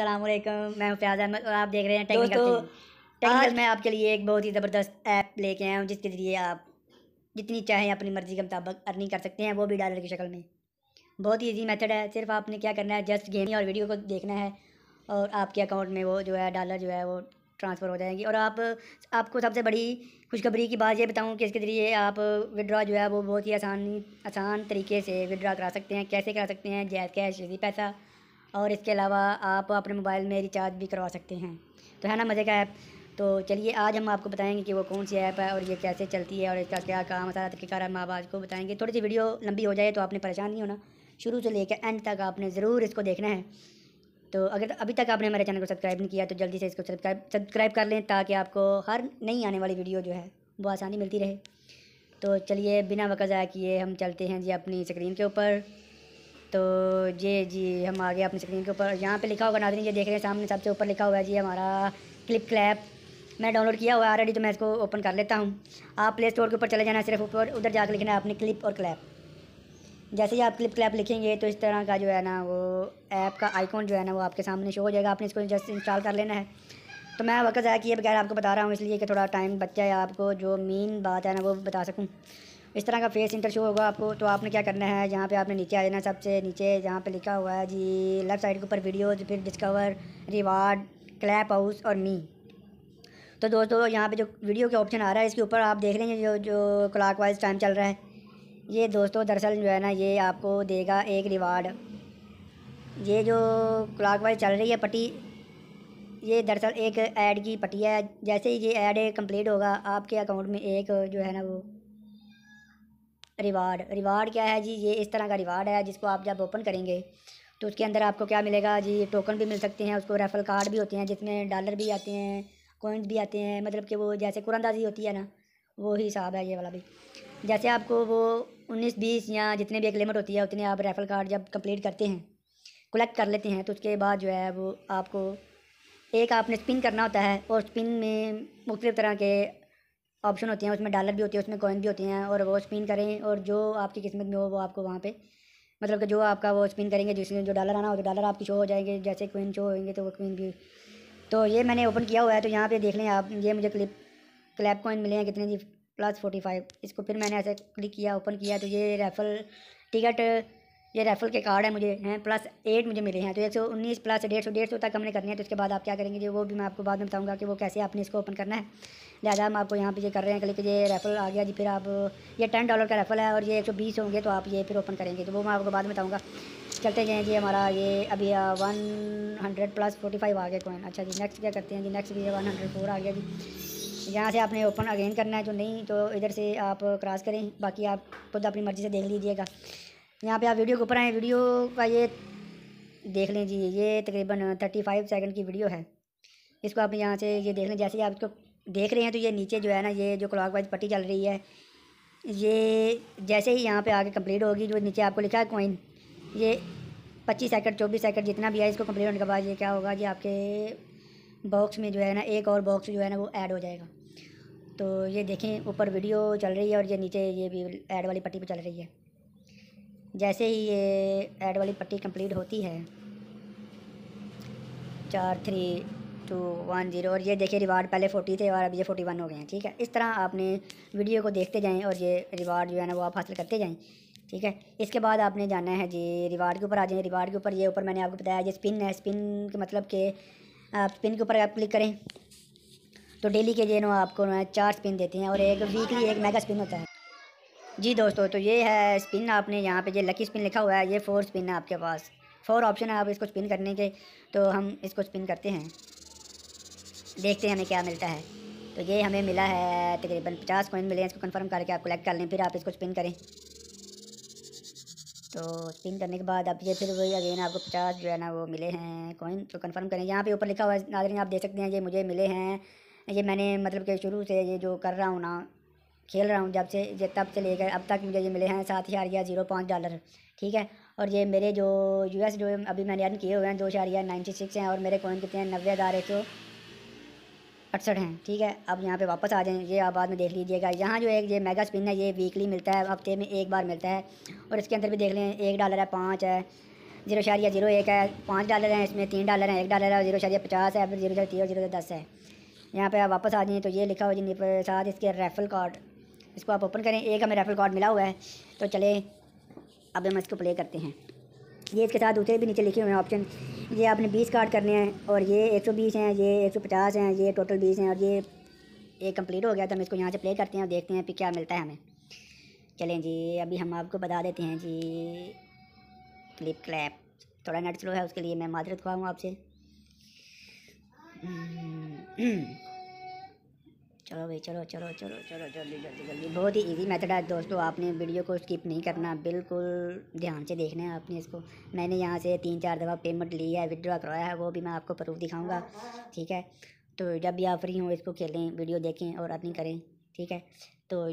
अस्सलाम वालेकुम मैं प्याज अहमद और आप देख रहे हैं टेक्निकल टेक्निकल मैं आपके लिए एक बहुत ही ज़बरदस्त ऐप लेके आया हूँ जिसके ज़रिए आप जितनी चाहें अपनी मर्ज़ी के मुताबिक अर्निंग कर सकते हैं वो भी डॉलर की शक्ल में बहुत ही ईजी मेथड है सिर्फ आपने क्या करना है जस्ट गेम और वीडियो को देखना है और आपके अकाउंट में वो जो है डॉलर जो है वो ट्रांसफ़र हो जाएंगी और आप आपको सबसे बड़ी खुशखबरी की बात ये बताऊं कि इसके ज़रिए आप विड्रा जो है वो बहुत ही आसानी आसान तरीके से विड्रा करा सकते हैं कैसे करा सकते हैं जैस कैश इजी पैसा और इसके अलावा आप अपने मोबाइल में रिचार्ज भी करवा सकते हैं तो है ना मज़े का ऐप तो चलिए आज हम आपको बताएंगे कि वो कौन सी ऐप है और ये कैसे चलती है और इसका क्या काम सारा तरीक़ेकार हम आप आपको बताएंगे थोड़ी सी वीडियो लंबी हो जाए तो आपने परेशान नहीं होना शुरू से लेकर एंड तक आपने ज़रूर इसको देखना है तो अगर अभी तक आपने हमारे चैनल को सब्सक्राइब नहीं किया तो जल्दी से इसको सब्सक्राइब सब्सक्राइब कर लें ताकि आपको हर नई आने वाली वीडियो जो है वो आसानी मिलती रहे तो चलिए बिना वक़ा किए हम चलते हैं जी अपनी स्क्रीन के ऊपर तो ये जी हम आ गए अपनी स्क्रीन के ऊपर यहाँ पे लिखा होगा नाजरीन ये देख रहे हैं सामने सबसे ऊपर लिखा हुआ है जी हमारा क्लिप क्लैप मैंने डाउनलोड किया हुआ है ऑलरेडी तो मैं इसको ओपन कर लेता हूँ आप प्ले स्टोर के ऊपर चले जाना सिर्फ ऊपर उधर जाकर लिखना है अपनी क्लिप और क्लैप जैसे ही आप क्लिप क्लैप लिखेंगे तो इस तरह का जो है ना वो ऐप का आइकॉन जो है ना वो आपके सामने शो हो जाएगा आपने इसको जस्ट इंस्टॉल कर लेना है तो मैं वक्त ज़ाया किए बगैर आपको बता रहा हूँ इसलिए कि थोड़ा टाइम बच है आपको जो मेन बात है ना वो बता सकूँ इस तरह का फेस इंटर शो होगा आपको तो आपने क्या करना है यहाँ पे आपने नीचे आ जाना सबसे नीचे जहाँ पे लिखा हुआ है जी लेफ्ट साइड के ऊपर वीडियोज फिर डिस्कवर रिवार्ड क्लैप हाउस और मी तो दोस्तों यहाँ पे जो वीडियो के ऑप्शन आ रहा है इसके ऊपर आप देख रहे हैं जो जो क्लाक वाइज टाइम चल रहा है ये दोस्तों दरअसल जो है ना ये आपको देगा एक रिवार्ड ये जो क्लाक वाइज चल रही है पट्टी ये दरअसल एक ऐड की पट्टी है जैसे ही ये ऐड कंप्लीट होगा आपके अकाउंट में एक जो है ना वो रिवार्ड रिवार्ड क्या है जी ये इस तरह का रिवार्ड है जिसको आप जब ओपन करेंगे तो उसके अंदर आपको क्या मिलेगा जी टोकन भी मिल सकते हैं उसको रेफल कार्ड भी होते हैं जिसमें डॉलर भी आते हैं कॉइन्स भी आते हैं मतलब कि वो जैसे कुरानदाजी होती है ना वो ही हिसाब है ये वाला भी जैसे आपको वो उन्नीस बीस या जितने भी एक लिमिट होती है उतने आप रेफल कार्ड जब कंप्लीट करते हैं कलेक्ट कर लेते हैं तो उसके बाद जो है वो आपको एक आपने स्पिन करना होता है और स्पिन में मुख्तलिफ़ तरह के ऑप्शन होते हैं उसमें डॉलर भी होते हैं उसमें कॉइन भी होते हैं और वो स्पिन करें और जो आपकी किस्मत में हो वो आपको वहाँ पे मतलब कि जो आपका वो स्पिन करेंगे जिसमें जो डॉलर आना हो तो डॉलर आपकी शो हो जाएंगे जैसे क्वीन शो होंगे तो वो क्वीन भी तो ये मैंने ओपन किया हुआ है तो यहाँ पर देख लें आप ये मुझे क्लिप क्लैप कॉइन मिले हैं कितने जी प्लस फोर्टी फाइव इसको फिर मैंने ऐसे क्लिक किया ओपन किया तो ये रेफल टिकट ये रेफल के कार्ड है मुझे हैं प्लस एट मुझे मिले हैं तो एक सौ उन्नीस प्लस डेढ़ सौ डेढ़ सौ तक हमने करनी है तो उसके बाद आप क्या करेंगे जो वो भी मैं आपको बाद में बताऊँगा कि वो कैसे आपने इसको ओपन करना है लिहाजा हम आपको यहाँ पे ये कर रहे हैं क्लिक ये रेफल आ गया जी फिर आप ये टेन डॉलर का रेफल है और ये एक सौ बीस होंगे तो आप ये फिर ओपन करेंगे तो वो मैं आपको बाद में बताऊँगा चलते जाएँ जी हमारा ये अभी one hundred plus forty five आ गया कॉइन अच्छा जी नेक्स्ट क्या करते हैं जी नेक्स्ट भी वन हंड्रेड फोर आ गया जी यहाँ से आपने ओपन अगेन करना है जो नहीं तो इधर से आप क्रॉस करें बाकी आप खुद अपनी मर्ज़ी से देख लीजिएगा यहाँ पे आप वीडियो के ऊपर आएँ वीडियो का ये देख लें जी ये तकरीबन थर्टी फाइव सेकेंड की वीडियो है इसको आप यहाँ से ये देख लें जैसे ही आप इसको देख रहे हैं तो ये नीचे जो है ना ये जो वाइज पट्टी चल रही है ये जैसे ही यहाँ पे आके कंप्लीट होगी जो नीचे आपको लिखा है कॉइन ये पच्चीस सेकंड चौबीस सेकंड जितना भी है इसको कंप्लीट होने के बाद ये क्या होगा कि आपके बॉक्स में जो है ना एक और बॉक्स जो है ना वो ऐड हो जाएगा तो ये देखें ऊपर वीडियो चल रही है और ये नीचे ये भी ऐड वाली पट्टी पर चल रही है जैसे ही ये ऐड वाली पट्टी कंप्लीट होती है चार थ्री टू वन जीरो और ये देखिए रिवार्ड पहले फोर्टी थे और अब ये फोर्टी वन हो गए हैं ठीक है इस तरह आपने वीडियो को देखते जाएँ और ये रिवार्ड जो है ना वो आप हासिल करते जाएँ ठीक है इसके बाद आपने जाना है जी रिवार्ड के ऊपर आ जाए रिवार्ड के ऊपर ये ऊपर मैंने आपको बताया ये स्पिन है स्पिन के मतलब के स्पिन के ऊपर आप क्लिक करें तो डेली के जो आपको चार स्पिन देते हैं और एक वीकली एक मेगा स्पिन होता है जी दोस्तों तो ये है स्पिन आपने यहाँ पर ये लकी स्पिन लिखा हुआ है ये फोर स्पिन है आपके पास फोर ऑप्शन है आप इसको स्पिन करने के तो हम इसको स्पिन करते हैं देखते हैं हमें क्या मिलता है तो ये हमें मिला है तकरीबन पचास कॉइन मिले हैं इसको कंफर्म करके आप कलेक्ट कर लें फिर आप इसको स्पिन करें तो स्पिन करने के बाद आप ये फिर वही अगेन आपको पचास जो है ना वो मिले हैं कॉइन तो कंफर्म करें यहाँ पे ऊपर लिखा हुआ है नादरीन आप देख सकते हैं ये मुझे मिले हैं ये मैंने मतलब कि शुरू से ये जो कर रहा हूँ ना खेल रहा हूँ जब से ये तब से लेकर अब तक मुझे ये मिले हैं सात हज़ार या जीरो पाँच डॉलर ठीक है और ये मेरे जो यूएस जो अभी मैंने अर्न किए हुए हैं दो हज़ार या नाइन्टी सिक्स हैं और मेरे कॉइन कितने हैं नब्बे हज़ार एक सौ अड़सठ हैं ठीक है अब यहाँ पे वापस आ जाएँ ये आप बाद में देख लीजिएगा यहाँ जो एक ये मेगा स्पिन है ये वीकली मिलता है हफ्ते में एक बार मिलता है और इसके अंदर भी देख लें एक डॉलर है पाँच है जीरो शारिया जीरो एक है पाँच डॉलर हैं इसमें तीन डॉलर हैं एक डॉलर है जीरो शारिया पचास है फिर जीरो शारिया तीन और जीरो दस है यहाँ पर आप वापस आ जाएँ तो ये लिखा हो जी पर साथ इसके रेफल कार्ड इसको आप ओपन करें एक हमें रेफल कार्ड मिला हुआ है तो चले अब हम इसको प्ले करते हैं ये इसके साथ दूसरे भी नीचे लिखे हुए हैं ऑप्शन ये आपने बीस कार्ड करने हैं और ये एक सौ बीस हैं ये एक सौ पचास हैं ये टोटल बीस हैं और ये ये कंप्लीट हो गया तो हम इसको यहाँ से प्ले करते हैं और देखते हैं फिर क्या मिलता है हमें चलें जी अभी हम आपको बता देते हैं जी क्लिप क्लैप थोड़ा नेट स्लो है उसके लिए मैं माजरत खुआऊँ आपसे हम्म, हम्म। चलो भाई चलो चलो चलो चलो जल्दी जल्दी जल्दी बहुत ही इजी मेथड है दोस्तों आपने वीडियो को स्किप नहीं करना बिल्कुल ध्यान से देखना है आपने इसको मैंने यहाँ से तीन चार दफ़ा पेमेंट ली है विदड्रा करवाया है वो भी मैं आपको प्रूफ दिखाऊँगा ठीक है तो जब भी आप फ्री हों इसको खेलें वीडियो देखें और अर्निंग करें ठीक है तो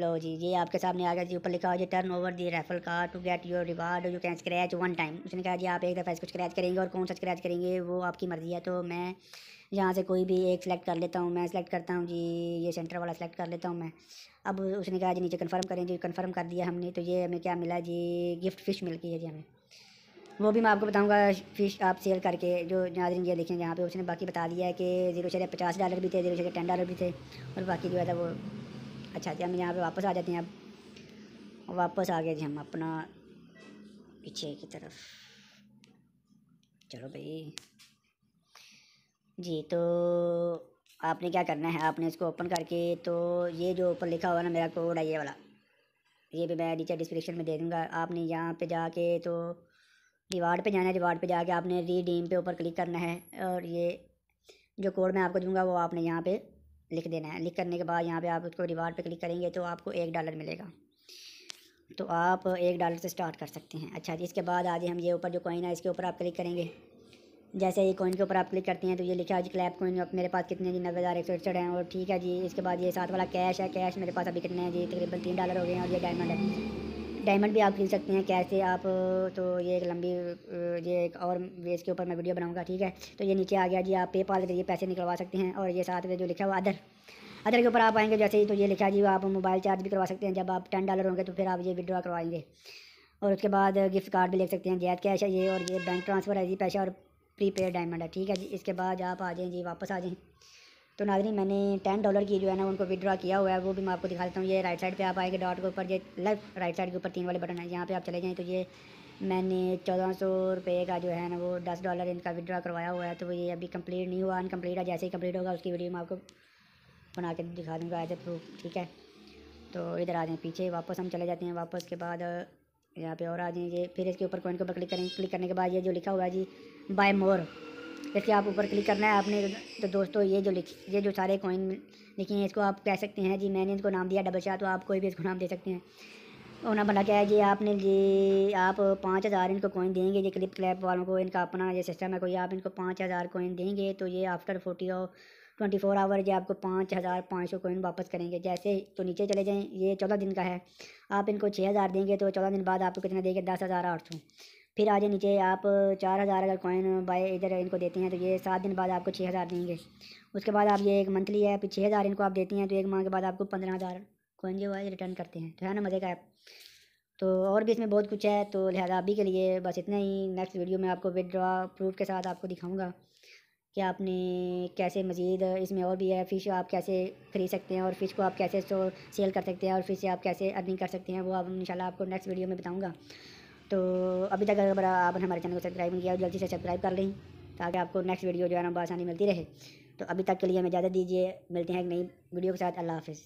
लो जी ये आपके सामने आ गया जी ऊपर लिखा हुआ जी टर्न ओवर दी रेफल का to get your reward you can scratch one time उसने कहा जी आप एक दफ़ा इसको स्क्रैच करेंगे और कौन सा स्क्रैच करेंगे वो आपकी मर्ज़ी है तो मैं यहाँ से कोई भी एक सेलेक्ट कर लेता हूँ मैं सेलेक्ट करता हूँ जी ये सेंटर वाला सेलेक्ट कर लेता हूँ मैं अब उसने कहा जी नीचे कन्फर्म करें जी कन्फर्म कर दिया हमने तो ये हमें क्या मिला जी गिफ्ट फिश मिल गई है जी हमें वो भी मैं आपको बताऊंगा फ़िश आप सेल करके जो नाजरन ये देखें यहाँ पे उसने बाकी बता दिया है कि जीरो शेयर पचास डॉलर भी थे जीरो शरे टेन डॉलर भी थे और बाकी जो है वो अच्छा जी हम यहाँ पे वापस आ जाते हैं अब वापस आ गए जी हम अपना पीछे की तरफ चलो भाई जी तो आपने क्या करना है आपने इसको ओपन करके तो ये जो ऊपर लिखा हुआ ना मेरा कोड है ये वाला ये भी मैं नीचे डिस्क्रिप्शन में दे दूँगा आपने यहाँ पे जाके तो रिवार्ड पे जाना है रिवार्ड पे जाके आपने रीडीम पे ऊपर क्लिक करना है और ये जो कोड मैं आपको दूंगा वो आपने यहाँ पे लिख देना है लिख करने के बाद यहाँ पे आप उसको रिवार्ड पे क्लिक करेंगे तो आपको एक डॉलर मिलेगा तो आप एक डॉलर से स्टार्ट कर सकते हैं अच्छा जी इसके बाद आज हम ये ऊपर जो कॉइन है इसके ऊपर आप क्लिक करेंगे जैसे ये कॉइन के ऊपर आप क्लिक करते हैं तो ये लिखा है जी क्लैप कॉइन अब मेरे पास कितने जी नब्बे हज़ार एक सौ इकसठ हैं और ठीक है जी इसके बाद ये साथ वाला कैश है कैश मेरे पास अभी कितने हैं जी तकरीबन तीन डॉलर हो गए हैं और ये डायमंड है डायमंड भी आप खरीद सकते हैं कैसे आप तो ये एक लंबी ये एक और वेज के ऊपर मैं वीडियो बनाऊंगा ठीक है तो ये नीचे आ गया जी आप पेपाल के जरिए पैसे निकलवा सकते हैं और ये साथ में जो लिखा हुआ अदर अदर के ऊपर आप आएंगे जैसे ही तो ये लिखा जी आप मोबाइल चार्ज भी करवा सकते हैं जब आप टेन डॉलर होंगे तो फिर आप ये विड्रॉ करवाएंगे और उसके बाद गिफ्ट कार्ड भी ले सकते हैं जैद कैश है ये और ये बैंक ट्रांसफ़र है जी पैसा और प्रीपेड डायमंड है ठीक है जी इसके बाद आप आ जाएँ जी वापस आ जाएँ तो नाजरीन मैंने टेन डॉलर की जो है ना उनको विड्रॉ किया हुआ है वो भी मैं आपको दिखा देता हूँ ये राइट साइड पे आप आएंगे डॉट के ऊपर ये लेफ्ट राइट साइड के ऊपर तीन वाले बटन है यहाँ पे आप चले जाएँ तो ये मैंने चौदह सौ रुपये का जो है ना वो दस डॉलर इनका विड्रॉ करवाया हुआ है तो ये अभी कम्प्लीट नहीं हुआ अनकम्प्लीट है जैसे ही कम्प्लीट होगा उसकी वीडियो मैं आपको बना के दिखा दूँगा एज ए प्रूफ ठीक है तो इधर आ जाएँ पीछे वापस हम चले जाते हैं वापस के बाद यहाँ पे और आ जाएँ ये फिर इसके ऊपर कॉइन के ऊपर क्लिक करेंगे क्लिक करने के बाद ये जो लिखा हुआ है जी बाय मोर जैसे आप ऊपर क्लिक करना है आपने तो दोस्तों ये जो लिख ये जो सारे कॉइन लिखे हैं इसको आप कह सकते हैं जी मैंने इसको नाम दिया डबल शाह तो आप कोई भी इसको नाम दे सकते हैं उन्होंने भला क्या है जी आपने ये आप पाँच हज़ार इनको कॉइन देंगे ये क्लिप क्लैप वालों को इनका अपना ये सिस्टम है कोई आप इनको पाँच हज़ार कॉइन देंगे तो ये आफ्टर फोर्टी और ट्वेंटी फोर आवर ये आपको पाँच हज़ार पाँच सौ कोइन वापस करेंगे जैसे तो नीचे चले जाएँ ये चौदह दिन का है आप इनको छः हज़ार देंगे तो चौदह दिन बाद आपको कितना देंगे दस हज़ार आठ सौ फिर आ जाए नीचे आप चार हज़ार अगर कॉइन बाय इधर इनको देते हैं तो ये सात दिन बाद आपको छः हज़ार देंगे उसके बाद आप ये एक मंथली है फिर छः हज़ार इनको आप देती हैं तो एक माह के बाद आपको पंद्रह हज़ार कॉइन जो है रिटर्न करते हैं तो है ना मज़े का ऐप तो और भी इसमें बहुत कुछ है तो लिहाजा अभी के लिए बस इतना ही नेक्स्ट वीडियो में आपको विदड्रॉ प्रूफ के साथ आपको दिखाऊँगा कि आपने कैसे मज़ीद इसमें और भी है फ़िश आप कैसे खरीद सकते हैं और फ़िश को आप कैसे सेल कर सकते हैं और फ़िश से आप कैसे अर्निंग कर सकते हैं वो आप इन आपको नेक्स्ट वीडियो में बताऊँगा तो अभी तक अगर आपने हमारे चैनल को सब्सक्राइब नहीं किया जल्दी से सब्सक्राइब कर लें ताकि आपको नेक्स्ट वीडियो जो है ना बसानी मिलती रहे तो अभी तक के लिए हमें ज़्यादा दीजिए मिलते हैं एक नई वीडियो के साथ अल्लाह हाफिज़